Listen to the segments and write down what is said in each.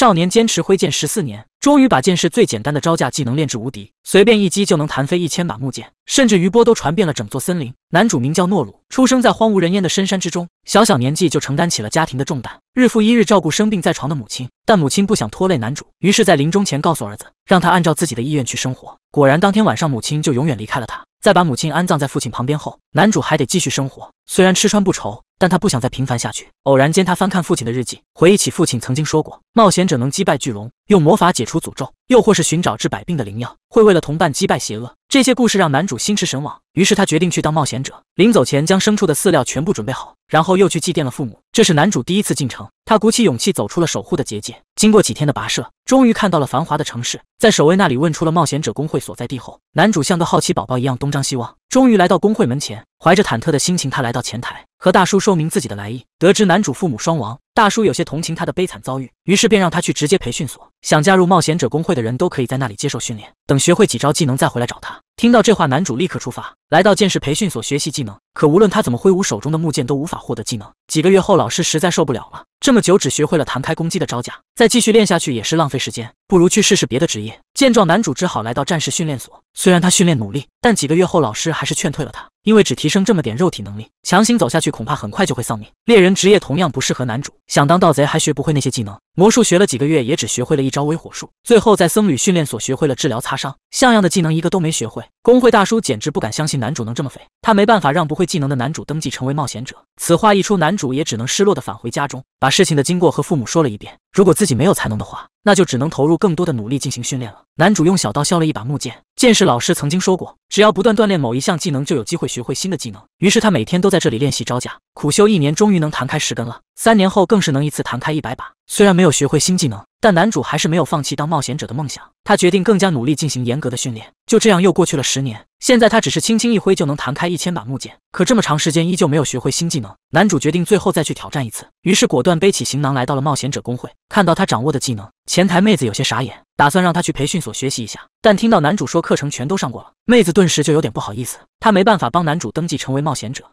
少年坚持挥剑十四年，终于把剑士最简单的招架技能练至无敌，随便一击就能弹飞一千把木剑，甚至余波都传遍了整座森林。男主名叫诺鲁，出生在荒无人烟的深山之中，小小年纪就承担起了家庭的重担，日复一日照顾生病在床的母亲。但母亲不想拖累男主，于是，在临终前告诉儿子，让他按照自己的意愿去生活。果然，当天晚上，母亲就永远离开了他。在把母亲安葬在父亲旁边后，男主还得继续生活，虽然吃穿不愁。但他不想再平凡下去。偶然间，他翻看父亲的日记，回忆起父亲曾经说过，冒险者能击败巨龙，用魔法解除诅咒，又或是寻找治百病的灵药，会为了同伴击败邪恶。这些故事让男主心驰神往，于是他决定去当冒险者。临走前，将牲畜的饲料全部准备好。然后又去祭奠了父母。这是男主第一次进城，他鼓起勇气走出了守护的结界。经过几天的跋涉，终于看到了繁华的城市。在守卫那里问出了冒险者工会所在地后，男主像个好奇宝宝一样东张西望。终于来到工会门前，怀着忐忑的心情，他来到前台，和大叔说明自己的来意。得知男主父母双亡，大叔有些同情他的悲惨遭遇，于是便让他去直接培训所。想加入冒险者工会的人都可以在那里接受训练，等学会几招技能再回来找他。听到这话，男主立刻出发，来到剑士培训所学习技能。可无论他怎么挥舞手中的木剑，都无法获得技能。几个月后，老师实在受不了了，这么久只学会了弹开攻击的招架，再继续练下去也是浪费时间，不如去试试别的职业。见状，男主只好来到战士训练所。虽然他训练努力，但几个月后，老师还是劝退了他。因为只提升这么点肉体能力，强行走下去恐怕很快就会丧命。猎人职业同样不适合男主，想当盗贼还学不会那些技能，魔术学了几个月也只学会了一招微火术，最后在僧侣训练所学会了治疗擦伤，像样的技能一个都没学会。工会大叔简直不敢相信男主能这么肥，他没办法让不会技能的男主登记成为冒险者。此话一出，男主也只能失落的返回家中，把事情的经过和父母说了一遍。如果自己没有才能的话。那就只能投入更多的努力进行训练了。男主用小刀削了一把木剑。剑士老师曾经说过，只要不断锻炼某一项技能，就有机会学会新的技能。于是他每天都在这里练习招架，苦修一年，终于能弹开十根了。三年后更是能一次弹开一百把。虽然没有学会新技能，但男主还是没有放弃当冒险者的梦想。他决定更加努力进行严格的训练。就这样又过去了十年，现在他只是轻轻一挥就能弹开一千把木剑。可这么长时间依旧没有学会新技能，男主决定最后再去挑战一次。于是果断背起行囊来到了冒险者工会，看到他掌握的技能。前台妹子有些傻眼，打算让他去培训所学习一下，但听到男主说课程全都上过了，妹子顿时就有点不好意思，她没办法帮男主登记成为冒险者。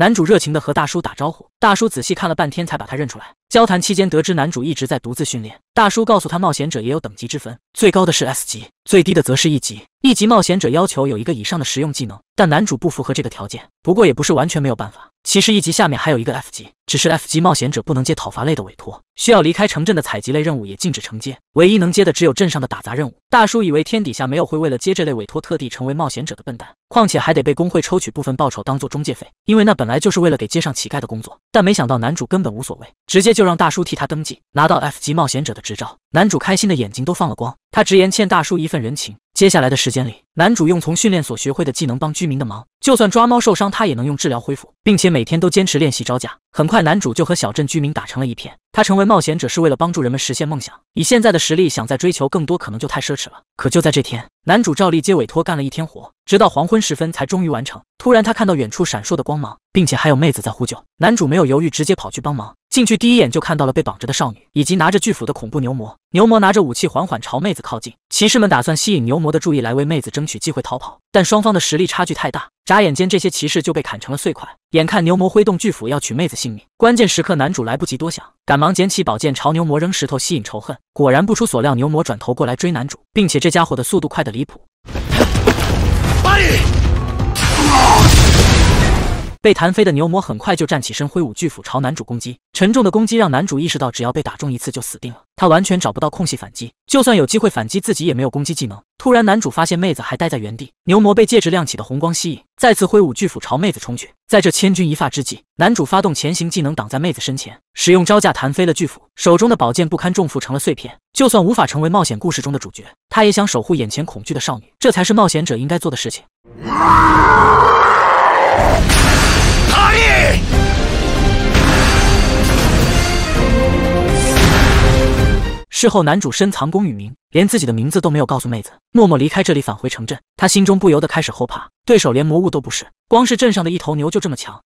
男主热情地和大叔打招呼，大叔仔细看了半天才把他认出来。交谈期间，得知男主一直在独自训练。大叔告诉他，冒险者也有等级之分，最高的是 S 级，最低的则是一级。一级冒险者要求有一个以上的实用技能，但男主不符合这个条件。不过也不是完全没有办法。其实一级下面还有一个 F 级，只是 F 级冒险者不能接讨伐类的委托，需要离开城镇的采集类任务也禁止承接，唯一能接的只有镇上的打杂任务。大叔以为天底下没有会为了接这类委托特地成为冒险者的笨蛋，况且还得被工会抽取部分报酬当做中介费，因为那本来就是为了给街上乞丐的工作。但没想到男主根本无所谓，直接就让大叔替他登记，拿到 F 级冒险者的执照。男主开心的眼睛都放了光，他直言欠大叔一份人情。接下来的时间里，男主用从训练所学会的技能帮居民的忙。就算抓猫受伤，他也能用治疗恢复，并且每天都坚持练习招架。很快，男主就和小镇居民打成了一片。他成为冒险者是为了帮助人们实现梦想。以现在的实力，想再追求更多，可能就太奢侈了。可就在这天，男主照例接委托干了一天活，直到黄昏时分才终于完成。突然，他看到远处闪烁的光芒，并且还有妹子在呼救。男主没有犹豫，直接跑去帮忙。进去第一眼就看到了被绑着的少女，以及拿着巨斧的恐怖牛魔。牛魔拿着武器缓缓朝妹子靠近。骑士们打算吸引牛魔的注意，来为妹子争取机会逃跑。但双方的实力差距太大，眨眼间这些骑士就被砍成了碎块。眼看牛魔挥动巨斧要取妹子性命，关键时刻男主来不及多想，赶忙捡起宝剑朝牛魔扔石头吸引仇恨。果然不出所料，牛魔转头过来追男主，并且这。家伙的速度快得离谱。被弹飞的牛魔很快就站起身，挥舞巨斧朝男主攻击。沉重的攻击让男主意识到，只要被打中一次就死定了。他完全找不到空隙反击，就算有机会反击，自己也没有攻击技能。突然，男主发现妹子还待在原地。牛魔被戒指亮起的红光吸引，再次挥舞巨斧朝妹子冲去。在这千钧一发之际，男主发动前行技能挡在妹子身前，使用招架弹飞了巨斧，手中的宝剑不堪重负成了碎片。就算无法成为冒险故事中的主角，他也想守护眼前恐惧的少女。这才是冒险者应该做的事情。事后，男主深藏功与名，连自己的名字都没有告诉妹子，默默离开这里，返回城镇。他心中不由得开始后怕，对手连魔物都不是，光是镇上的一头牛就这么强。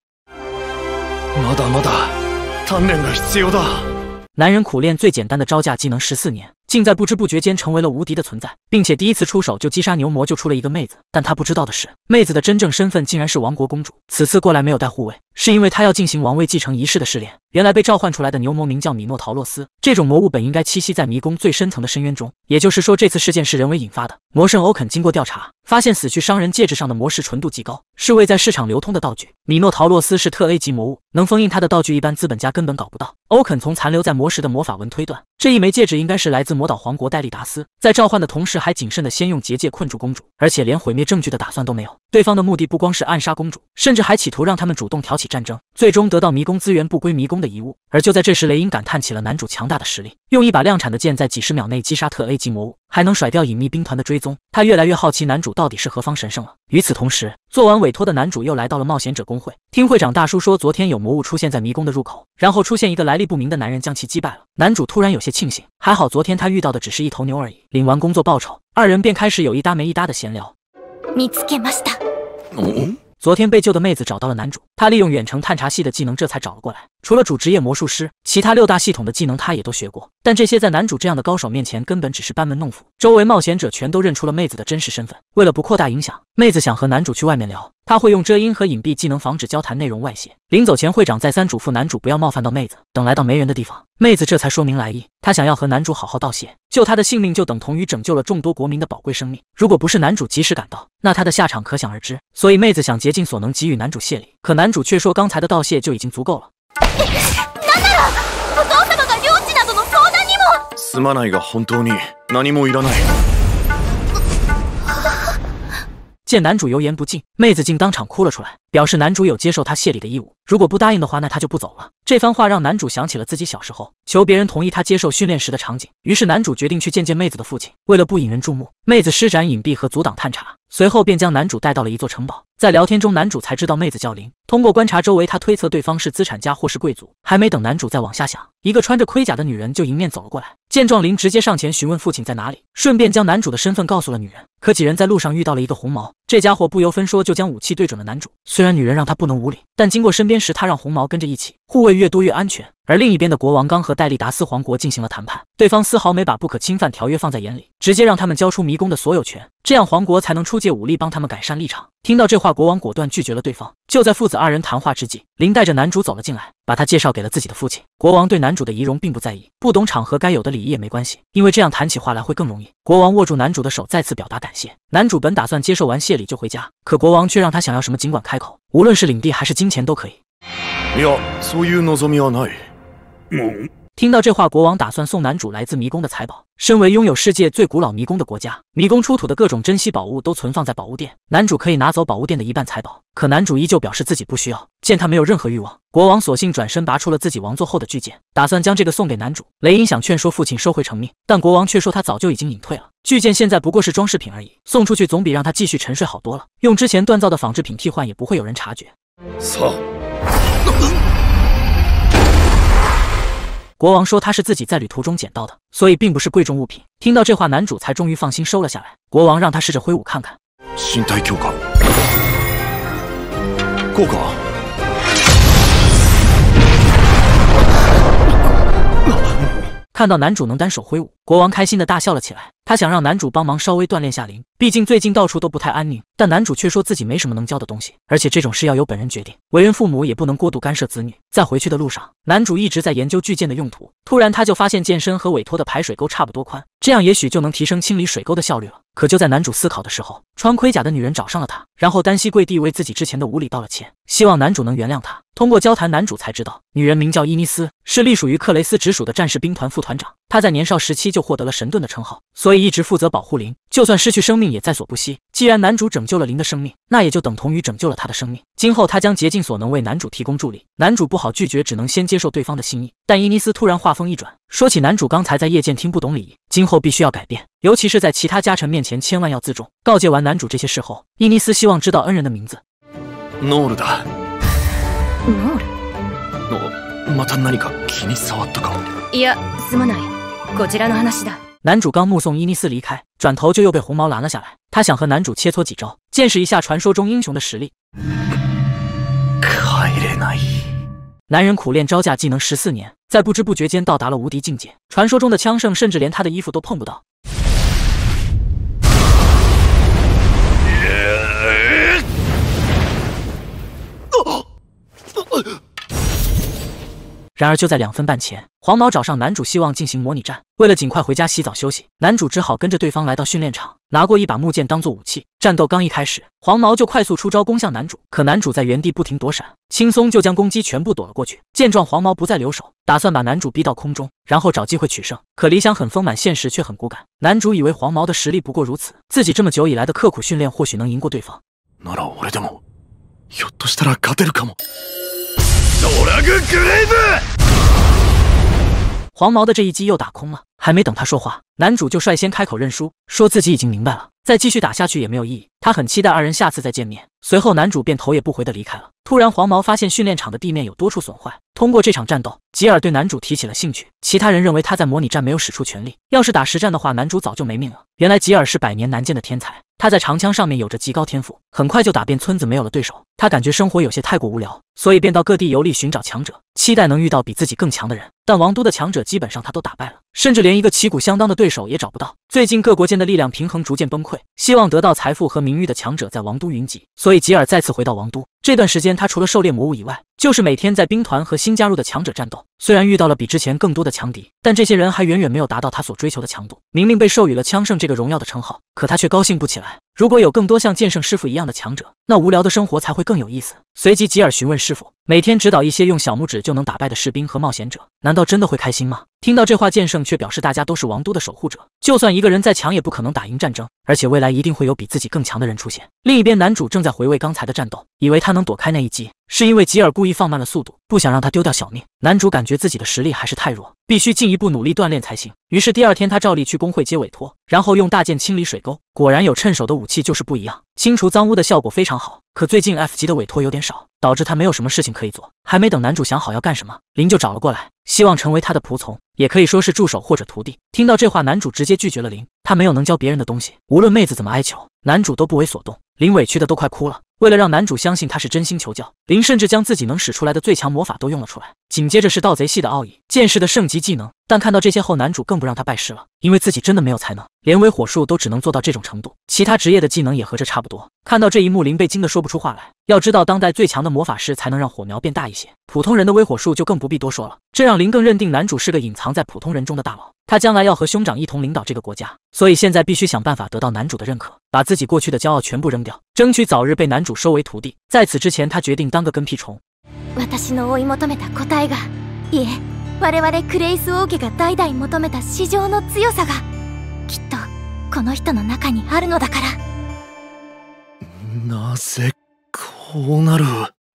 男人苦练最简单的招架技能十四年。竟在不知不觉间成为了无敌的存在，并且第一次出手就击杀牛魔，救出了一个妹子。但他不知道的是，妹子的真正身份竟然是王国公主。此次过来没有带护卫，是因为她要进行王位继承仪式的试炼。原来被召唤出来的牛魔名叫米诺陶洛斯，这种魔物本应该栖息在迷宫最深层的深渊中。也就是说，这次事件是人为引发的。魔圣欧肯经过调查，发现死去商人戒指上的魔石纯度极高，是为在市场流通的道具。米诺陶洛斯是特 A 级魔物，能封印他的道具一般资本家根本搞不到。欧肯从残留在魔石的魔法文推断，这一枚戒指应该是来自魔。魔导皇国戴利达斯在召唤的同时，还谨慎的先用结界困住公主，而且连毁灭证据的打算都没有。对方的目的不光是暗杀公主，甚至还企图让他们主动挑起战争，最终得到迷宫资源不归迷宫的遗物。而就在这时，雷音感叹起了男主强大的实力，用一把量产的剑，在几十秒内击杀特 A 级魔。物，还能甩掉隐秘兵团的追踪，他越来越好奇男主到底是何方神圣了。与此同时，做完委托的男主又来到了冒险者工会，听会长大叔说，昨天有魔物出现在迷宫的入口，然后出现一个来历不明的男人将其击败了。男主突然有些庆幸，还好昨天他遇到的只是一头牛而已。领完工作报酬，二人便开始有一搭没一搭的闲聊。昨天被救的妹子找到了男主，他利用远程探查系的技能，这才找了过来。除了主职业魔术师，其他六大系统的技能他也都学过，但这些在男主这样的高手面前，根本只是班门弄斧。周围冒险者全都认出了妹子的真实身份，为了不扩大影响，妹子想和男主去外面聊。他会用遮音和隐蔽技能防止交谈内容外泄。临走前，会长再三嘱咐男主不要冒犯到妹子。等来到没人的地方，妹子这才说明来意。她想要和男主好好道谢，救她的性命就等同于拯救了众多国民的宝贵生命。如果不是男主及时赶到，那他的下场可想而知。所以妹子想竭尽所能给予男主谢礼，可男主却说刚才的道谢就已经足够了。すまないが本当に何もいらない。见男主油盐不进，妹子竟当场哭了出来。表示男主有接受他谢礼的义务，如果不答应的话，那他就不走了。这番话让男主想起了自己小时候求别人同意他接受训练时的场景，于是男主决定去见见妹子的父亲。为了不引人注目，妹子施展隐蔽和阻挡探查，随后便将男主带到了一座城堡。在聊天中，男主才知道妹子叫林。通过观察周围，他推测对方是资产家或是贵族。还没等男主再往下想，一个穿着盔甲的女人就迎面走了过来。见状，林直接上前询问父亲在哪里，顺便将男主的身份告诉了女人。可几人在路上遇到了一个红毛。这家伙不由分说就将武器对准了男主。虽然女人让他不能无礼，但经过身边时，他让红毛跟着一起。护卫越多越安全，而另一边的国王刚和戴利达斯皇国进行了谈判，对方丝毫没把不可侵犯条约放在眼里，直接让他们交出迷宫的所有权，这样皇国才能出借武力帮他们改善立场。听到这话，国王果断拒绝了对方。就在父子二人谈话之际，林带着男主走了进来，把他介绍给了自己的父亲。国王对男主的仪容并不在意，不懂场合该有的礼仪也没关系，因为这样谈起话来会更容易。国王握住男主的手，再次表达感谢。男主本打算接受完谢礼就回家，可国王却让他想要什么尽管开口，无论是领地还是金钱都可以。听到这话，国王打算送男主来自迷宫的财宝。身为拥有世界最古老迷宫的国家，迷宫出土的各种珍稀宝物都存放在宝物店，男主可以拿走宝物店的一半财宝。可男主依旧表示自己不需要。见他没有任何欲望，国王索性转身拔出了自己王座后的巨剑，打算将这个送给男主。雷音想劝说父亲收回成命，但国王却说他早就已经隐退了。巨剑现在不过是装饰品而已，送出去总比让他继续沉睡好多了。用之前锻造的仿制品替换也不会有人察觉。操！国王说他是自己在旅途中捡到的，所以并不是贵重物品。听到这话，男主才终于放心收了下来。国王让他试着挥舞看看，够看。看到男主能单手挥舞，国王开心的大笑了起来。他想让男主帮忙稍微锻炼下灵，毕竟最近到处都不太安宁。但男主却说自己没什么能教的东西，而且这种事要由本人决定。为人父母也不能过度干涉子女。在回去的路上，男主一直在研究巨剑的用途。突然，他就发现剑身和委托的排水沟差不多宽，这样也许就能提升清理水沟的效率了。可就在男主思考的时候，穿盔甲的女人找上了他，然后单膝跪地为自己之前的无礼道了歉，希望男主能原谅他。通过交谈，男主才知道女人名叫伊尼斯，是隶属于克雷斯直属的战士兵团副团长。他在年少时期就获得了神盾的称号，所以一直负责保护灵，就算失去生命也在所不惜。既然男主拯救了灵的生命，那也就等同于拯救了他的生命。今后他将竭尽所能为男主提供助力。男主不好拒绝，只能先接受对方的心意。但伊尼斯突然话锋一转，说起男主刚才在夜间听不懂礼仪，今后必须要改变，尤其是在其他家臣面前千万要自重。告诫完男主这些事后，伊尼斯希望知道恩人的名字。诺鲁达。诺鲁。のまた何か気に騒ったか。いや、すまない。男主刚目送伊尼斯离开，转头就又被红毛拦了下来。他想和男主切磋几招，见识一下传说中英雄的实力。男人苦练招架技能十四年，在不知不觉间到达了无敌境界。传说中的枪圣，甚至连他的衣服都碰不到。然而就在两分半前，黄毛找上男主，希望进行模拟战。为了尽快回家洗澡休息，男主只好跟着对方来到训练场，拿过一把木剑当做武器。战斗刚一开始，黄毛就快速出招攻向男主，可男主在原地不停躲闪，轻松就将攻击全部躲了过去。见状，黄毛不再留手，打算把男主逼到空中，然后找机会取胜。可理想很丰满，现实却很骨感。男主以为黄毛的实力不过如此，自己这么久以来的刻苦训练，或许能赢过对方。ドラググレーブ。黄毛的这一击又打空了，还没等他说话。男主就率先开口认输，说自己已经明白了，再继续打下去也没有意义。他很期待二人下次再见面。随后，男主便头也不回的离开了。突然，黄毛发现训练场的地面有多处损坏。通过这场战斗，吉尔对男主提起了兴趣。其他人认为他在模拟战没有使出全力，要是打实战的话，男主早就没命了。原来吉尔是百年难见的天才，他在长枪上面有着极高天赋，很快就打遍村子没有了对手。他感觉生活有些太过无聊，所以便到各地游历寻找强者，期待能遇到比自己更强的人。但王都的强者基本上他都打败了，甚至连一个旗鼓相当的对对手也找不到。最近各国间的力量平衡逐渐崩溃，希望得到财富和名誉的强者在王都云集，所以吉尔再次回到王都。这段时间，他除了狩猎魔物以外，就是每天在兵团和新加入的强者战斗。虽然遇到了比之前更多的强敌，但这些人还远远没有达到他所追求的强度。明明被授予了“枪圣”这个荣耀的称号，可他却高兴不起来。如果有更多像剑圣师傅一样的强者，那无聊的生活才会更有意思。随即，吉尔询问师傅：“每天指导一些用小拇指就能打败的士兵和冒险者，难道真的会开心吗？”听到这话，剑圣却表示：“大家都是王都的守护者，就算一个人再强，也不可能打赢战争。而且未来一定会有比自己更强的人出现。”另一边，男主正在回味刚才的战斗，以为他。能躲开那一击，是因为吉尔故意放慢了速度，不想让他丢掉小命。男主感觉自己的实力还是太弱，必须进一步努力锻炼才行。于是第二天，他照例去工会接委托，然后用大剑清理水沟。果然有趁手的武器就是不一样，清除脏污的效果非常好。可最近 F 级的委托有点少，导致他没有什么事情可以做。还没等男主想好要干什么，林就找了过来，希望成为他的仆从，也可以说是助手或者徒弟。听到这话，男主直接拒绝了林。他没有能教别人的东西，无论妹子怎么哀求，男主都不为所动。林委屈的都快哭了。为了让男主相信他是真心求教，林甚至将自己能使出来的最强魔法都用了出来。紧接着是盗贼系的奥义，剑士的圣级技能。但看到这些后，男主更不让他拜师了，因为自己真的没有才能，连微火术都只能做到这种程度，其他职业的技能也和这差不多。看到这一幕，林被惊得说不出话来。要知道，当代最强的魔法师才能让火苗变大一些，普通人的微火术就更不必多说了。这让林更认定男主是个隐藏在普通人中的大佬。他将来要和兄长一同领导这个国家，所以现在必须想办法得到男主的认可，把自己过去的骄傲全部扔掉，争取早日被男主收为徒弟。在此之前，他决定当个跟屁虫。私の思い求めた答えが、いえ、我々クレイス王家が代々求めた至上の強さが、きっとこの人の中にあるのだから。なぜこうなる？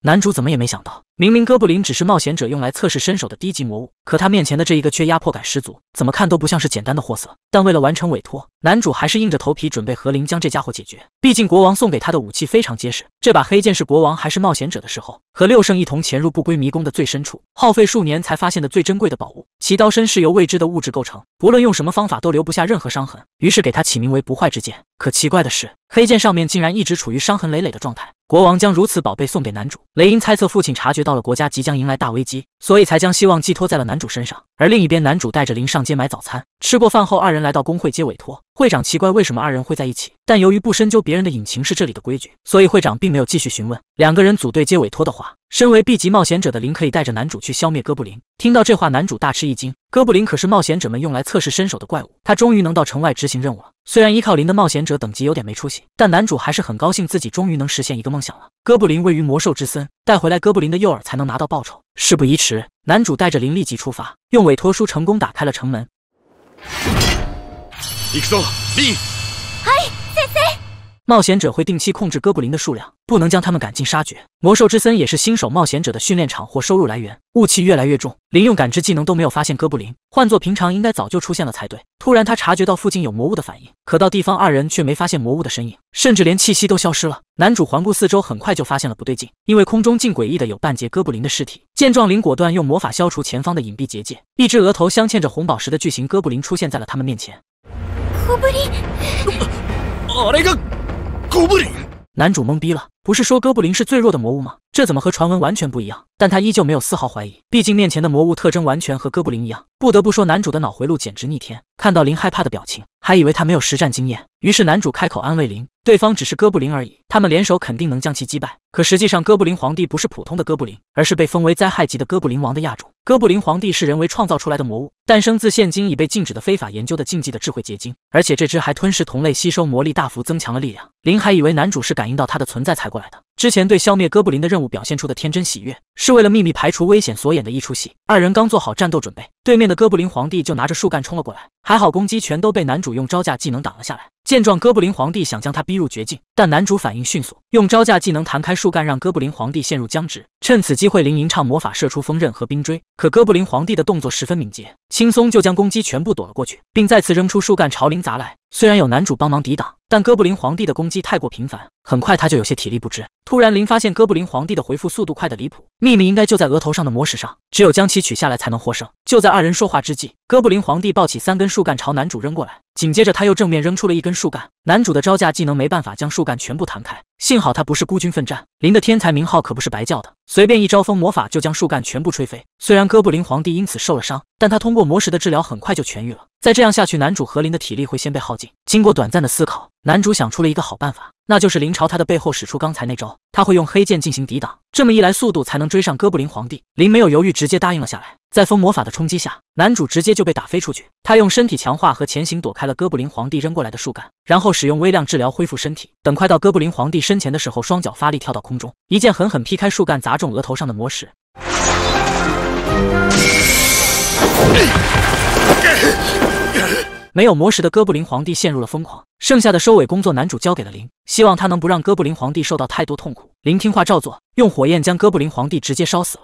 男主怎么也没想到。明明哥布林只是冒险者用来测试身手的低级魔物，可他面前的这一个却压迫感十足，怎么看都不像是简单的货色。但为了完成委托，男主还是硬着头皮准备和林将这家伙解决。毕竟国王送给他的武器非常结实，这把黑剑是国王还是冒险者的时候，和六圣一同潜入不归迷宫的最深处，耗费数年才发现的最珍贵的宝物，其刀身是由未知的物质构成，不论用什么方法都留不下任何伤痕，于是给他起名为不坏之剑。可奇怪的是，黑剑上面竟然一直处于伤痕累累的状态。国王将如此宝贝送给男主雷英，猜测父亲察觉到了国家即将迎来大危机，所以才将希望寄托在了男主身上。而另一边，男主带着林上街买早餐，吃过饭后，二人来到工会接委托。会长奇怪为什么二人会在一起，但由于不深究别人的隐情是这里的规矩，所以会长并没有继续询问。两个人组队接委托的话。身为 B 级冒险者的林可以带着男主去消灭哥布林。听到这话，男主大吃一惊。哥布林可是冒险者们用来测试身手的怪物，他终于能到城外执行任务了。虽然依靠林的冒险者等级有点没出息，但男主还是很高兴自己终于能实现一个梦想了。哥布林位于魔兽之森，带回来哥布林的诱饵才能拿到报酬。事不宜迟，男主带着林立即出发，用委托书成功打开了城门。冒险者会定期控制哥布林的数量，不能将他们赶尽杀绝。魔兽之森也是新手冒险者的训练场或收入来源。雾气越来越重，林用感知技能都没有发现哥布林，换作平常应该早就出现了才对。突然，他察觉到附近有魔物的反应，可到地方二人却没发现魔物的身影，甚至连气息都消失了。男主环顾四周，很快就发现了不对劲，因为空中竟诡异的有半截哥布林的尸体。见状，林果断用魔法消除前方的隐蔽结界，一只额头镶嵌着红宝石的巨型哥布林出现在了他们面前。哥布林，啊那个！哥布林，男主懵逼了。不是说哥布林是最弱的魔物吗？这怎么和传闻完全不一样？但他依旧没有丝毫怀疑，毕竟面前的魔物特征完全和哥布林一样。不得不说，男主的脑回路简直逆天。看到林害怕的表情，还以为他没有实战经验。于是男主开口安慰林，对方只是哥布林而已，他们联手肯定能将其击败。可实际上，哥布林皇帝不是普通的哥布林，而是被封为灾害级的哥布林王的亚种。哥布林皇帝是人为创造出来的魔物，诞生自现今已被禁止的非法研究的禁忌的智慧结晶，而且这只还吞噬同类，吸收魔力，大幅增强了力量。林还以为男主是感应到他的存在才过来的，之前对消灭哥布林的任务表现出的天真喜悦，是为了秘密排除危险所演的一出戏。二人刚做好战斗准备，对面的哥布林皇帝就拿着树干冲了过来，还好攻击全都被男主用招架技能挡了下来。见状，哥布林皇帝想将他逼入绝境，但男主反应迅速，用招架技能弹开树干，让哥布林皇帝陷入僵直。趁此机会，林吟唱魔法射出风刃和冰锥。可哥布林皇帝的动作十分敏捷，轻松就将攻击全部躲了过去，并再次扔出树干朝林砸来。虽然有男主帮忙抵挡，但哥布林皇帝的攻击太过频繁。很快他就有些体力不支，突然林发现哥布林皇帝的回复速度快的离谱，秘密应该就在额头上的魔石上，只有将其取下来才能获胜。就在二人说话之际，哥布林皇帝抱起三根树干朝男主扔过来，紧接着他又正面扔出了一根树干，男主的招架技能没办法将树干全部弹开，幸好他不是孤军奋战，林的天才名号可不是白叫的，随便一招风魔法就将树干全部吹飞。虽然哥布林皇帝因此受了伤，但他通过魔石的治疗很快就痊愈了。再这样下去，男主和林的体力会先被耗尽。经过短暂的思考，男主想出了一个好办法。那就是林朝他的背后使出刚才那招，他会用黑剑进行抵挡。这么一来，速度才能追上哥布林皇帝。林没有犹豫，直接答应了下来。在风魔法的冲击下，男主直接就被打飞出去。他用身体强化和前行躲开了哥布林皇帝扔过来的树干，然后使用微量治疗恢复身体。等快到哥布林皇帝身前的时候，双脚发力跳到空中，一剑狠狠劈开树干，砸中额头上的魔石。没有魔石的哥布林皇帝陷入了疯狂，剩下的收尾工作男主交给了林，希望他能不让哥布林皇帝受到太多痛苦。林听话照做，用火焰将哥布林皇帝直接烧死了。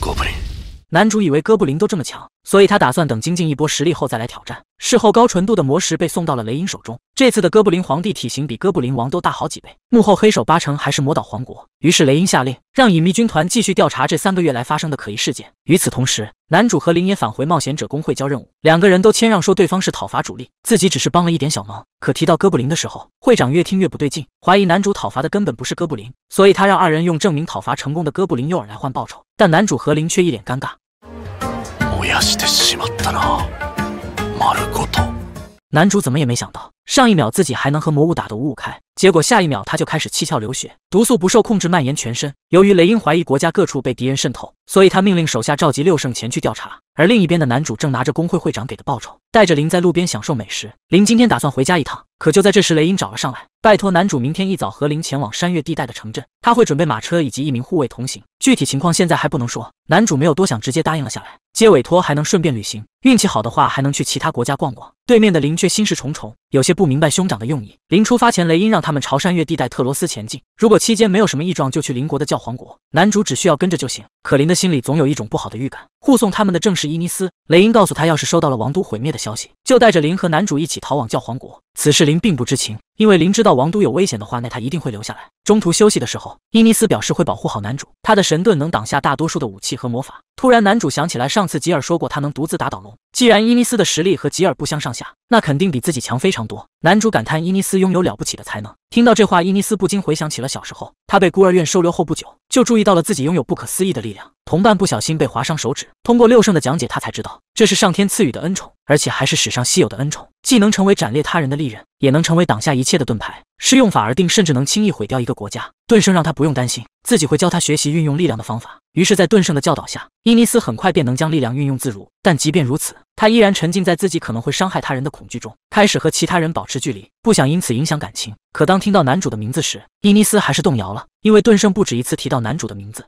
哥布林，男主以为哥布林都这么强，所以他打算等精进一波实力后再来挑战。事后高纯度的魔石被送到了雷音手中，这次的哥布林皇帝体型比哥布林王都大好几倍，幕后黑手八成还是魔岛皇国。于是雷音下令。让隐秘军团继续调查这三个月来发生的可疑事件。与此同时，男主和林也返回冒险者工会交任务，两个人都谦让说对方是讨伐主力，自己只是帮了一点小忙。可提到哥布林的时候，会长越听越不对劲，怀疑男主讨伐的根本不是哥布林，所以他让二人用证明讨伐成功的哥布林诱饵来换报酬。但男主和林却一脸尴尬。男主怎么也没想到，上一秒自己还能和魔物打的五五开。结果下一秒他就开始七窍流血，毒素不受控制蔓延全身。由于雷音怀疑国家各处被敌人渗透，所以他命令手下召集六圣前去调查。而另一边的男主正拿着工会会长给的报酬，带着林在路边享受美食。林今天打算回家一趟，可就在这时雷音找了上来，拜托男主明天一早和林前往山岳地带的城镇，他会准备马车以及一名护卫同行。具体情况现在还不能说。男主没有多想，直接答应了下来。接委托还能顺便旅行，运气好的话还能去其他国家逛逛。对面的林却心事重重，有些不明白兄长的用意。林出发前，雷音让。他们朝山岳地带特罗斯前进，如果期间没有什么异状，就去邻国的教皇国。男主只需要跟着就行。可林的心里总有一种不好的预感。护送他们的正是伊尼斯。雷音告诉他，要是收到了王都毁灭的消息，就带着林和男主一起逃往教皇国。此事林并不知情，因为林知道王都有危险的话，那他一定会留下来。中途休息的时候，伊尼斯表示会保护好男主，他的神盾能挡下大多数的武器和魔法。突然，男主想起来上次吉尔说过他能独自打倒龙，既然伊尼斯的实力和吉尔不相上下，那肯定比自己强非常多。男主感叹伊尼斯拥有了不起的才能。听到这话，伊尼斯不禁回想起了小时候，他被孤儿院收留后不久，就注意到了自己拥有不可思议的力量。同伴不小心被划伤手指，通过六圣的讲解，他才知道。这是上天赐予的恩宠，而且还是史上稀有的恩宠，既能成为斩裂他人的利刃，也能成为挡下一切的盾牌，是用法而定，甚至能轻易毁掉一个国家。顿圣让他不用担心，自己会教他学习运用力量的方法。于是，在顿圣的教导下，伊尼斯很快便能将力量运用自如。但即便如此，他依然沉浸在自己可能会伤害他人的恐惧中，开始和其他人保持距离，不想因此影响感情。可当听到男主的名字时，伊尼斯还是动摇了，因为顿圣不止一次提到男主的名字。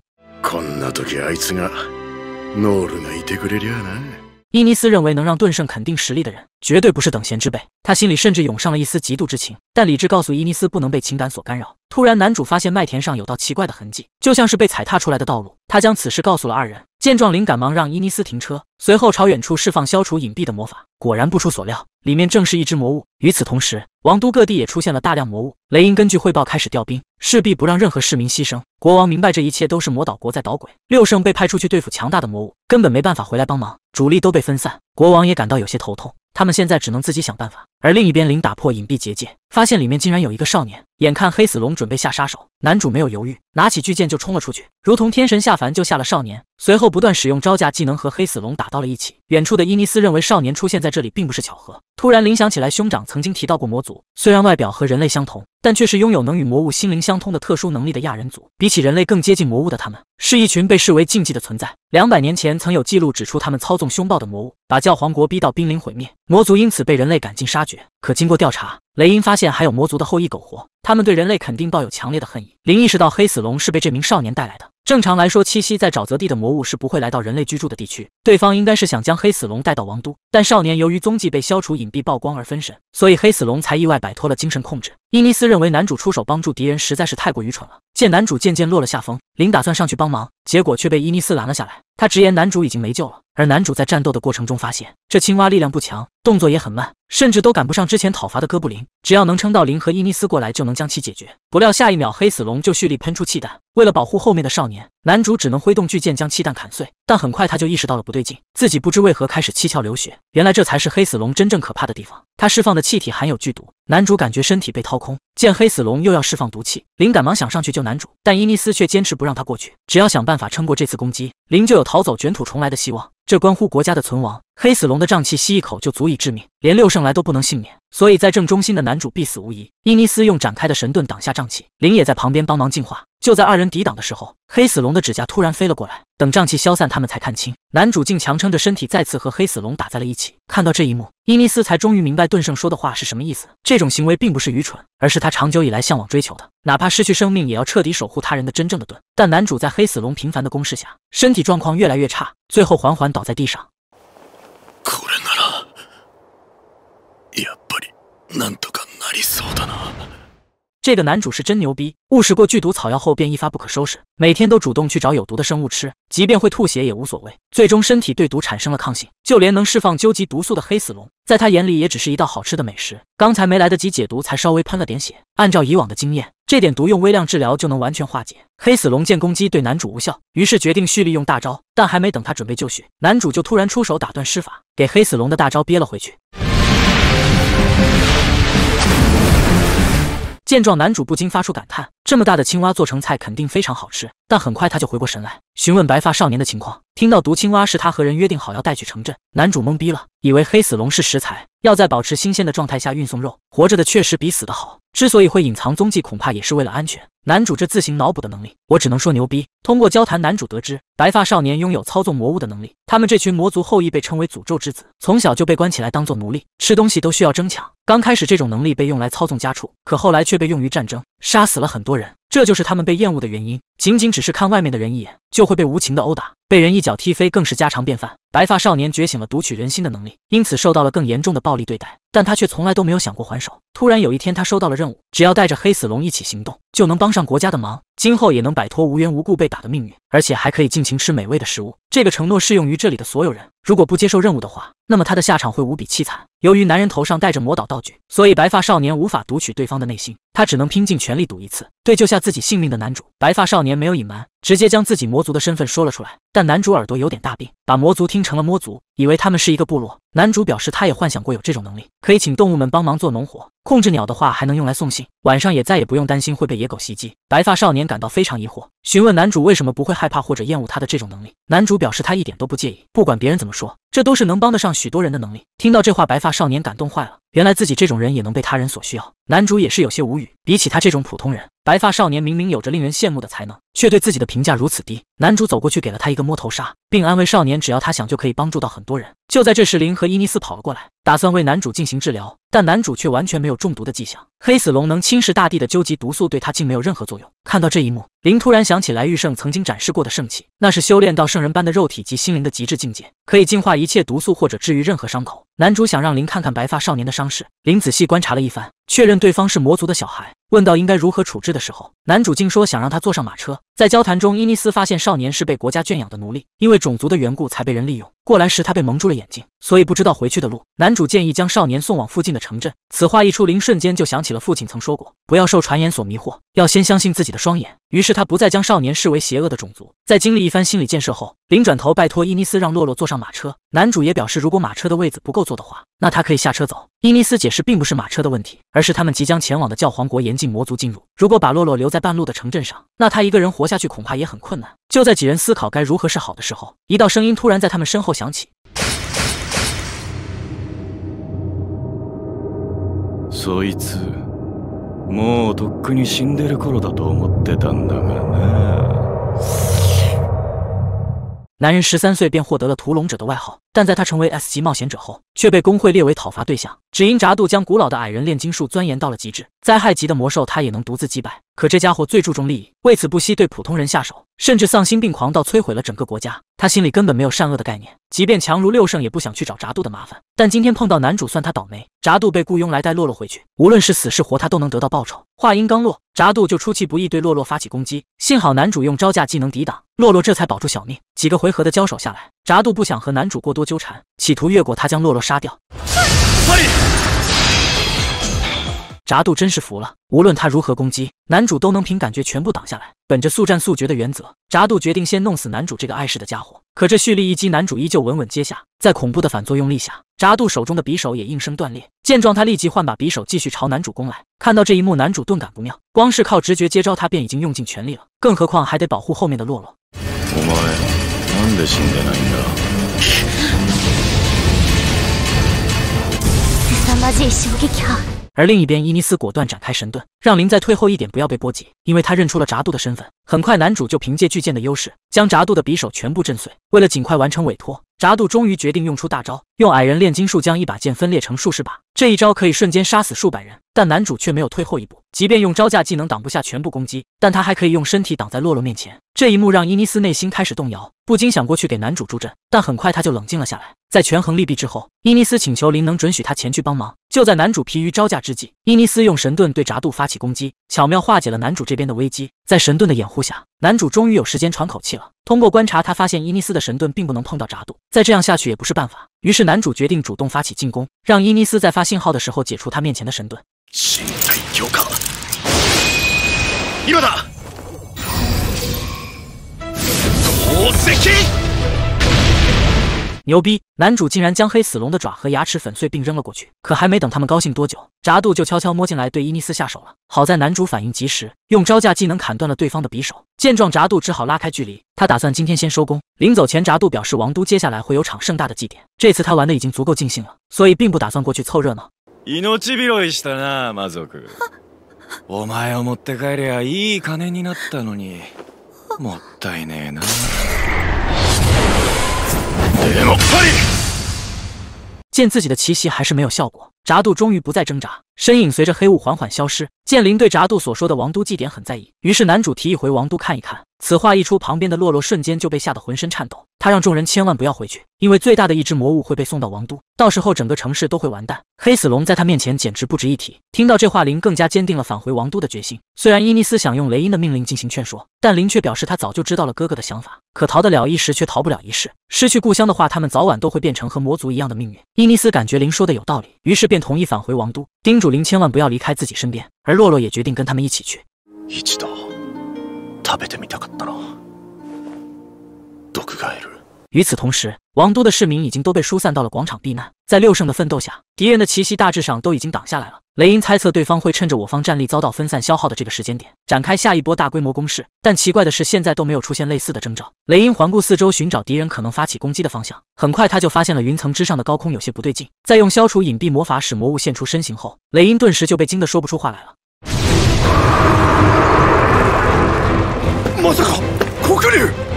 伊尼斯认为，能让顿圣肯定实力的人，绝对不是等闲之辈。他心里甚至涌上了一丝嫉妒之情，但理智告诉伊尼斯，不能被情感所干扰。突然，男主发现麦田上有道奇怪的痕迹，就像是被踩踏出来的道路。他将此事告诉了二人。见状，林赶忙让伊尼斯停车，随后朝远处释放消除隐蔽的魔法。果然不出所料，里面正是一只魔物。与此同时，王都各地也出现了大量魔物。雷英根据汇报开始调兵，势必不让任何市民牺牲。国王明白这一切都是魔岛国在捣鬼。六圣被派出去对付强大的魔物，根本没办法回来帮忙，主力都被分散。国王也感到有些头痛，他们现在只能自己想办法。而另一边，林打破隐蔽结界，发现里面竟然有一个少年。眼看黑死龙准备下杀手，男主没有犹豫，拿起巨剑就冲了出去，如同天神下凡救下了少年。随后不断使用招架技能和黑死龙打到了一起。远处的伊尼斯认为少年出现在这里并不是巧合。突然，林想起来兄长曾经提到过魔族，虽然外表和人类相同，但却是拥有能与魔物心灵相通的特殊能力的亚人族。比起人类更接近魔物的他们，是一群被视为禁忌的存在。两百年前曾有记录指出，他们操纵凶暴的魔物，把教皇国逼到濒临毁灭。魔族因此被人类赶尽杀。可经过调查，雷音发现还有魔族的后裔苟活，他们对人类肯定抱有强烈的恨意。林意识到黑死龙是被这名少年带来的。正常来说，栖息在沼泽地的魔物是不会来到人类居住的地区，对方应该是想将黑死龙带到王都。但少年由于踪迹被消除、隐蔽曝光而分神，所以黑死龙才意外摆脱了精神控制。伊尼斯认为男主出手帮助敌人实在是太过愚蠢了。见男主渐渐落了下风，林打算上去帮忙，结果却被伊尼斯拦了下来。他直言男主已经没救了。而男主在战斗的过程中发现，这青蛙力量不强，动作也很慢，甚至都赶不上之前讨伐的哥布林。只要能撑到林和伊尼斯过来，就能将其解决。不料下一秒，黑死龙就蓄力喷出气弹。为了保护后面的少年，男主只能挥动巨剑将气弹砍碎。但很快他就意识到了不对劲，自己不知为何开始七窍流血。原来这才是黑死龙真正可怕的地方，他释放的气体含有剧毒。男主感觉身体被掏空，见黑死龙又要释放毒气，林赶忙想上去救男主，但伊尼斯却坚持不让他过去。只要想办法撑过这次攻击，林就有逃走、卷土重来的希望。这关乎国家的存亡。黑死龙的瘴气吸一口就足以致命，连六圣来都不能幸免，所以在正中心的男主必死无疑。伊尼斯用展开的神盾挡下瘴气，林也在旁边帮忙净化。就在二人抵挡的时候，黑死龙的指甲突然飞了过来。等瘴气消散，他们才看清，男主竟强撑着身体再次和黑死龙打在了一起。看到这一幕，伊尼斯才终于明白盾圣说的话是什么意思。这种行为并不是愚蠢，而是他长久以来向往追求的，哪怕失去生命也要彻底守护他人的真正的盾。但男主在黑死龙频繁的攻势下，身体状况越来越差，最后缓缓倒在地上。这个男主是真牛逼，误食过剧毒草药后便一发不可收拾，每天都主动去找有毒的生物吃，即便会吐血也无所谓。最终身体对毒产生了抗性，就连能释放究极毒素的黑死龙，在他眼里也只是一道好吃的美食。刚才没来得及解毒，才稍微喷了点血。按照以往的经验，这点毒用微量治疗就能完全化解。黑死龙见攻击对男主无效，于是决定蓄力用大招，但还没等他准备就绪，男主就突然出手打断施法，给黑死龙的大招憋了回去。见状，男主不禁发出感叹：“这么大的青蛙做成菜，肯定非常好吃。”但很快他就回过神来，询问白发少年的情况。听到毒青蛙是他和人约定好要带去城镇，男主懵逼了，以为黑死龙是食材，要在保持新鲜的状态下运送肉，活着的确实比死的好。之所以会隐藏踪迹，恐怕也是为了安全。男主这自行脑补的能力，我只能说牛逼。通过交谈，男主得知白发少年拥有操纵魔物的能力。他们这群魔族后裔被称为诅咒之子，从小就被关起来当做奴隶，吃东西都需要争抢。刚开始这种能力被用来操纵家畜，可后来却被用于战争，杀死了很多人。这就是他们被厌恶的原因。仅仅只是看外面的人一眼，就会被无情的殴打。被人一脚踢飞更是家常便饭。白发少年觉醒了读取人心的能力，因此受到了更严重的暴力对待。但他却从来都没有想过还手。突然有一天，他收到了任务，只要带着黑死龙一起行动，就能帮上国家的忙，今后也能摆脱无缘无故被打的命运，而且还可以尽情吃美味的食物。这个承诺适用于这里的所有人。如果不接受任务的话，那么他的下场会无比凄惨。由于男人头上戴着魔导道具，所以白发少年无法读取对方的内心，他只能拼尽全力赌一次。对救下自己性命的男主，白发少年没有隐瞒。直接将自己魔族的身份说了出来，但男主耳朵有点大病。把魔族听成了摸族，以为他们是一个部落。男主表示他也幻想过有这种能力，可以请动物们帮忙做农活，控制鸟的话还能用来送信，晚上也再也不用担心会被野狗袭击。白发少年感到非常疑惑，询问男主为什么不会害怕或者厌恶他的这种能力。男主表示他一点都不介意，不管别人怎么说，这都是能帮得上许多人的能力。听到这话，白发少年感动坏了，原来自己这种人也能被他人所需要。男主也是有些无语，比起他这种普通人，白发少年明明有着令人羡慕的才能，却对自己的评价如此低。男主走过去给了他一个摸头杀，并安慰少年。只要他想，就可以帮助到很多人。就在这时，林和伊尼斯跑了过来，打算为男主进行治疗，但男主却完全没有中毒的迹象。黑死龙能侵蚀大地的究极毒素，对他竟没有任何作用。看到这一幕，林突然想起来玉圣曾经展示过的圣器，那是修炼到圣人般的肉体及心灵的极致境界，可以净化一切毒素或者治愈任何伤口。男主想让林看看白发少年的伤势，林仔细观察了一番，确认对方是魔族的小孩，问到应该如何处置的时候，男主竟说想让他坐上马车。在交谈中，伊尼斯发现少年是被国家圈养的奴隶，因为种族的缘故才被人利用。过来时他被蒙住了眼睛，所以不知道回去的路。男主建议将少年送往附近的城镇。此话一出，林瞬间就想起了父亲曾说过：不要受传言所迷惑，要先相信自己的双眼。于是他不再将少年视为邪恶的种族。在经历一番心理建设后，林转头拜托伊尼斯让洛洛坐上马车。男主也表示，如果马车的位子不够坐的话，那他可以下车走。伊尼斯解释，并不是马车的问题，而是他们即将前往的教皇国严禁魔族进入。如果把洛洛留在半路的城镇上，那他一个人活。活下去恐怕也很困难。就在几人思考该如何是好的时候，一道声音突然在他们身后响起。所以，つもうとっくに死んでる頃だと思ってたんだがね。男人十三岁便获得了屠龙者的外号，但在他成为 S 级冒险者后。却被工会列为讨伐对象，只因扎杜将古老的矮人炼金术钻研到了极致，灾害级的魔兽他也能独自击败。可这家伙最注重利益，为此不惜对普通人下手，甚至丧心病狂到摧毁了整个国家。他心里根本没有善恶的概念，即便强如六圣也不想去找炸杜的麻烦。但今天碰到男主算他倒霉。炸杜被雇佣来带洛洛回去，无论是死是活他都能得到报酬。话音刚落，炸杜就出其不意对洛洛发起攻击，幸好男主用招架技能抵挡，洛洛这才保住小命。几个回合的交手下来。扎度不想和男主过多纠缠，企图越过他将洛洛杀掉。扎度真是服了，无论他如何攻击，男主都能凭感觉全部挡下来。本着速战速决的原则，扎度决定先弄死男主这个碍事的家伙。可这蓄力一击，男主依旧稳稳接下。在恐怖的反作用力下，扎度手中的匕首也应声断裂。见状，他立即换把匕首继续朝男主攻来。看到这一幕，男主顿感不妙，光是靠直觉接招，他便已经用尽全力了，更何况还得保护后面的洛洛。而另一边，伊尼斯果断展开神盾，让林再退后一点，不要被波及，因为他认出了扎杜的身份。很快，男主就凭借巨剑的优势，将扎杜的匕首全部震碎。为了尽快完成委托，扎杜终于决定用出大招，用矮人炼金术将一把剑分裂成数十把。这一招可以瞬间杀死数百人。但男主却没有退后一步，即便用招架技能挡不下全部攻击，但他还可以用身体挡在洛洛面前。这一幕让伊尼斯内心开始动摇，不禁想过去给男主助阵，但很快他就冷静了下来。在权衡利弊之后，伊尼斯请求林能准许他前去帮忙。就在男主疲于招架之际，伊尼斯用神盾对扎渡发起攻击，巧妙化解了男主这边的危机。在神盾的掩护下，男主终于有时间喘口气了。通过观察，他发现伊尼斯的神盾并不能碰到扎渡，再这样下去也不是办法。于是，男主决定主动发起进攻，让伊尼斯在发信号的时候解除他面前的神盾。牛逼！男主竟然将黑死龙的爪和牙齿粉碎并扔了过去。可还没等他们高兴多久，扎杜就悄悄摸进来对伊尼斯下手了。好在男主反应及时，用招架技能砍断了对方的匕首。见状，扎杜只好拉开距离。他打算今天先收工。临走前，扎杜表示王都接下来会有场盛大的祭典，这次他玩的已经足够尽兴了，所以并不打算过去凑热闹。见自己的奇袭还是没有效果，炸渡终于不再挣扎，身影随着黑雾缓缓消失。剑灵对炸渡所说的王都祭典很在意，于是男主提议回王都看一看。此话一出，旁边的洛洛瞬间就被吓得浑身颤抖。他让众人千万不要回去，因为最大的一只魔物会被送到王都，到时候整个城市都会完蛋。黑死龙在他面前简直不值一提。听到这话，林更加坚定了返回王都的决心。虽然伊尼斯想用雷音的命令进行劝说，但林却表示他早就知道了哥哥的想法。可逃得了一时，却逃不了一世。失去故乡的话，他们早晚都会变成和魔族一样的命运。伊尼斯感觉林说的有道理，于是便同意返回王都，叮嘱林千万不要离开自己身边。而洛洛也决定跟他们一起去。与此同时，王都的市民已经都被疏散到了广场避难。在六圣的奋斗下，敌人的奇袭大致上都已经挡下来了。雷音猜测对方会趁着我方战力遭到分散消耗的这个时间点，展开下一波大规模攻势。但奇怪的是，现在都没有出现类似的征兆。雷音环顾四周，寻找敌人可能发起攻击的方向。很快，他就发现了云层之上的高空有些不对劲。在用消除隐蔽魔法使魔物现出身形后，雷音顿时就被惊得说不出话来了。まさか、国流。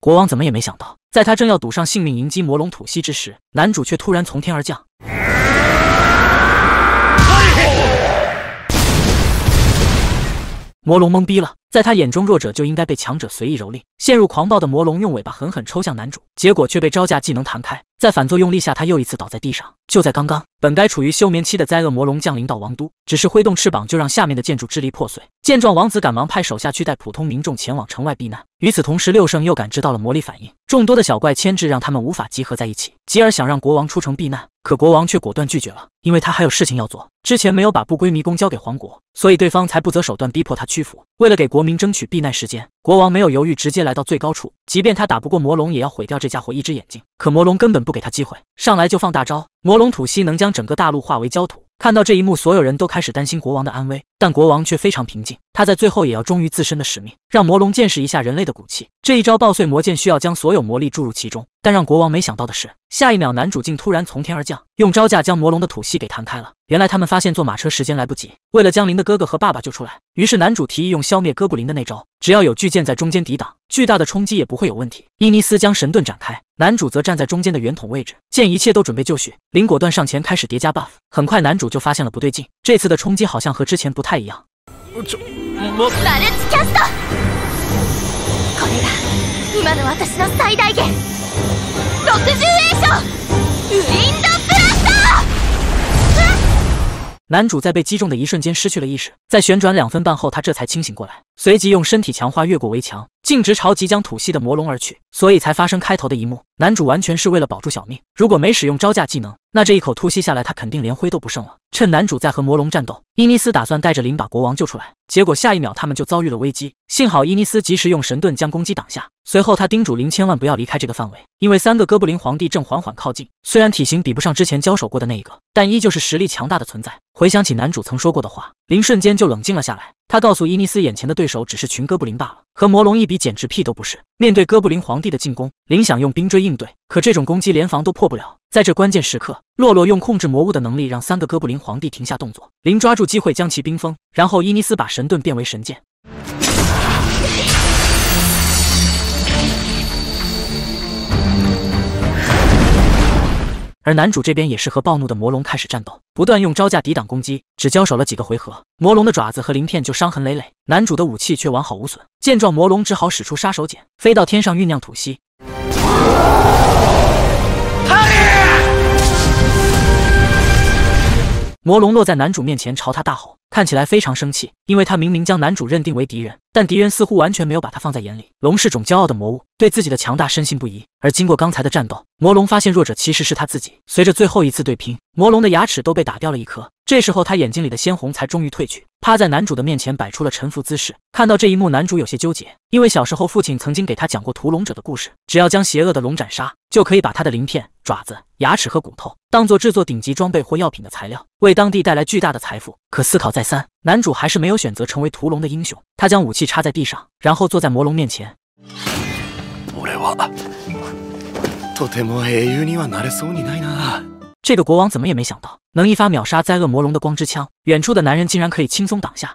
国王怎么也没想到，在他正要赌上性命迎击魔龙吐息之时，男主却突然从天而降。魔龙懵逼了，在他眼中，弱者就应该被强者随意蹂躏。陷入狂暴的魔龙用尾巴狠狠抽向男主，结果却被招架技能弹开。在反作用力下，他又一次倒在地上。就在刚刚，本该处于休眠期的灾恶魔龙降临到王都，只是挥动翅膀就让下面的建筑支离破碎。见状，王子赶忙派手下去带普通民众前往城外避难。与此同时，六圣又感知到了魔力反应，众多的小怪牵制让他们无法集合在一起。吉尔想让国王出城避难，可国王却果断拒绝了，因为他还有事情要做。之前没有把不归迷宫交给皇国，所以对方才不择手段逼迫他屈服。为了给国民争取避难时间，国王没有犹豫，直接来到最高处。即便他打不过魔龙，也要毁掉这家伙一只眼睛。可魔龙根本不给他机会，上来就放大招。魔龙吐息能将整个大陆化为焦土。看到这一幕，所有人都开始担心国王的安危，但国王却非常平静。他在最后也要忠于自身的使命，让魔龙见识一下人类的骨气。这一招爆碎魔剑需要将所有魔力注入其中。但让国王没想到的是，下一秒男主竟突然从天而降，用招架将魔龙的吐息给弹开了。原来他们发现坐马车时间来不及，为了将林的哥哥和爸爸救出来，于是男主提议用消灭哥布林的那招，只要有巨剑在中间抵挡，巨大的冲击也不会有问题。伊尼斯将神盾展开，男主则站在中间的圆筒位置。见一切都准备就绪，林果断上前开始叠加 buff。很快，男主就发现了不对劲，这次的冲击好像和之前不太一样。就莫。今の私の最大限。六十英雄，印度普拉塔。男主在被击中的一瞬间失去了意识，在旋转两分半后，他这才清醒过来，随即用身体强化越过围墙。径直朝即将吐息的魔龙而去，所以才发生开头的一幕。男主完全是为了保住小命，如果没使用招架技能，那这一口吐息下来，他肯定连灰都不剩了。趁男主在和魔龙战斗，伊尼斯打算带着林把国王救出来。结果下一秒，他们就遭遇了危机。幸好伊尼斯及时用神盾将攻击挡下，随后他叮嘱林千万不要离开这个范围，因为三个哥布林皇帝正缓缓靠近。虽然体型比不上之前交手过的那一个，但依旧是实力强大的存在。回想起男主曾说过的话，林瞬间就冷静了下来。他告诉伊尼斯，眼前的对手只是群哥布林罢了，和魔龙一比，简直屁都不是。面对哥布林皇帝的进攻，林想用冰锥应对，可这种攻击连防都破不了。在这关键时刻，洛洛用控制魔物的能力让三个哥布林皇帝停下动作，林抓住机会将其冰封，然后伊尼斯把神盾变为神剑。而男主这边也是和暴怒的魔龙开始战斗，不断用招架抵挡攻击，只交手了几个回合，魔龙的爪子和鳞片就伤痕累累，男主的武器却完好无损。见状，魔龙只好使出杀手锏，飞到天上酝酿吐息。魔龙落在男主面前，朝他大吼，看起来非常生气，因为他明明将男主认定为敌人，但敌人似乎完全没有把他放在眼里。龙是种骄傲的魔物，对自己的强大深信不疑。而经过刚才的战斗，魔龙发现弱者其实是他自己。随着最后一次对拼，魔龙的牙齿都被打掉了一颗，这时候他眼睛里的鲜红才终于褪去。趴在男主的面前摆出了臣服姿势，看到这一幕，男主有些纠结，因为小时候父亲曾经给他讲过屠龙者的故事，只要将邪恶的龙斩杀，就可以把他的鳞片、爪子、牙齿和骨头当做制作顶级装备或药品的材料，为当地带来巨大的财富。可思考再三，男主还是没有选择成为屠龙的英雄。他将武器插在地上，然后坐在魔龙面前。这个国王怎么也没想到。能一发秒杀灾厄魔龙的光之枪，远处的男人竟然可以轻松挡下。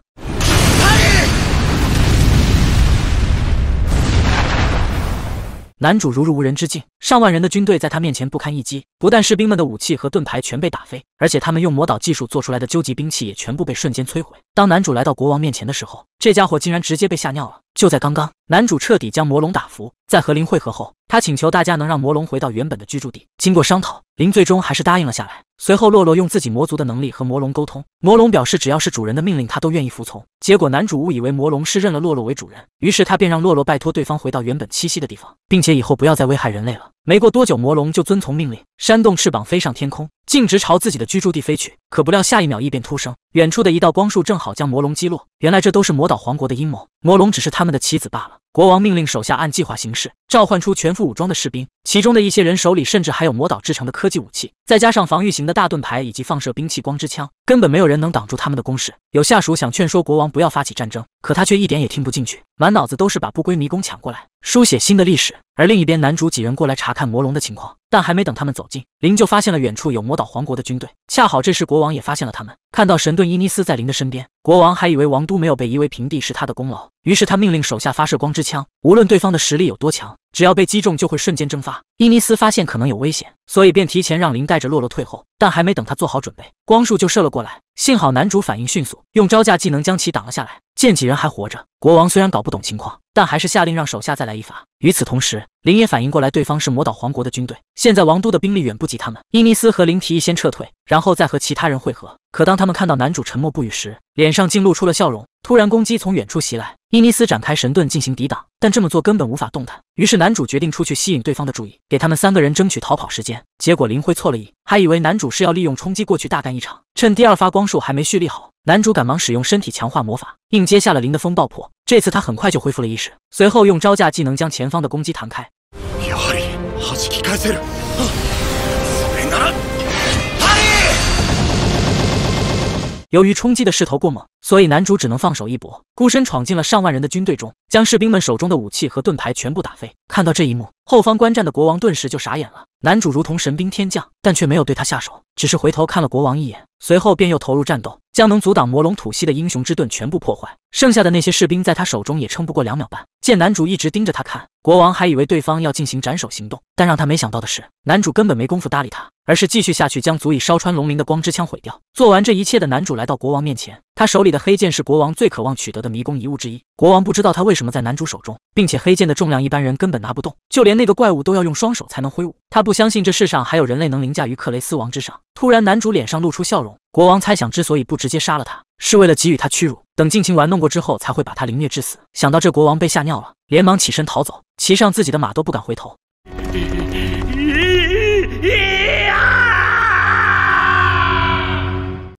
男主如入无人之境，上万人的军队在他面前不堪一击。不但士兵们的武器和盾牌全被打飞，而且他们用魔导技术做出来的究极兵器也全部被瞬间摧毁。当男主来到国王面前的时候，这家伙竟然直接被吓尿了。就在刚刚，男主彻底将魔龙打服。在和林汇合后，他请求大家能让魔龙回到原本的居住地。经过商讨，林最终还是答应了下来。随后，洛洛用自己魔族的能力和魔龙沟通，魔龙表示只要是主人的命令，他都愿意服从。结果，男主误以为魔龙是认了洛洛为主人，于是他便让洛洛拜托对方回到原本栖息的地方，并且以后不要再危害人类了。没过多久，魔龙就遵从命令，扇动翅膀飞上天空，径直朝自己的居住地飞去。可不料，下一秒异变突生，远处的一道光束正好将魔龙击落。原来，这都是魔岛皇国的阴谋，魔龙只是他们的棋子罢了。国王命令手下按计划行事，召唤出全副武装的士兵，其中的一些人手里甚至还有魔导制成的科技武器，再加上防御型的大盾牌以及放射兵器光之枪，根本没有人能挡住他们的攻势。有下属想劝说国王不要发起战争，可他却一点也听不进去，满脑子都是把不归迷宫抢过来，书写新的历史。而另一边，男主几人过来查看魔龙的情况，但还没等他们走近，林就发现了远处有魔导皇国的军队。恰好这时，国王也发现了他们，看到神盾伊尼斯在林的身边，国王还以为王都没有被夷为平地是他的功劳。于是他命令手下发射光之枪，无论对方的实力有多强，只要被击中就会瞬间蒸发。伊尼斯发现可能有危险，所以便提前让林带着洛洛退后。但还没等他做好准备，光束就射了过来。幸好男主反应迅速，用招架技能将其挡了下来。见几人还活着，国王虽然搞不懂情况，但还是下令让手下再来一发。与此同时，林也反应过来，对方是魔岛皇国的军队，现在王都的兵力远不及他们。伊尼斯和林提议先撤退，然后再和其他人会合。可当他们看到男主沉默不语时，脸上竟露出了笑容。突然攻击从远处袭来，伊尼斯展开神盾进行抵挡，但这么做根本无法动弹。于是男主决定出去吸引对方的注意，给他们三个人争取逃跑时间。结果林辉错了意，还以为男主是要利用冲击过去大干一场。趁第二发光束还没蓄力好，男主赶忙使用身体强化魔法，硬接下了林的风暴破。这次他很快就恢复了意识，随后用招架技能将前方的攻击弹开。由于冲击的势头过猛。所以男主只能放手一搏，孤身闯进了上万人的军队中，将士兵们手中的武器和盾牌全部打飞。看到这一幕，后方观战的国王顿时就傻眼了。男主如同神兵天将，但却没有对他下手。只是回头看了国王一眼，随后便又投入战斗，将能阻挡魔龙吐息的英雄之盾全部破坏。剩下的那些士兵在他手中也撑不过两秒半。见男主一直盯着他看，国王还以为对方要进行斩首行动，但让他没想到的是，男主根本没工夫搭理他，而是继续下去将足以烧穿龙鳞的光之枪毁掉。做完这一切的男主来到国王面前，他手里的黑剑是国王最渴望取得的迷宫遗物之一。国王不知道他为什么在男主手中，并且黑剑的重量一般人根本拿不动，就连那个怪物都要用双手才能挥舞。他不相信这世上还有人类能凌驾于克雷斯王之上。突然，男主脸上露出笑容。国王猜想，之所以不直接杀了他，是为了给予他屈辱，等尽情玩弄过之后，才会把他凌虐致死。想到这，国王被吓尿了，连忙起身逃走，骑上自己的马都不敢回头。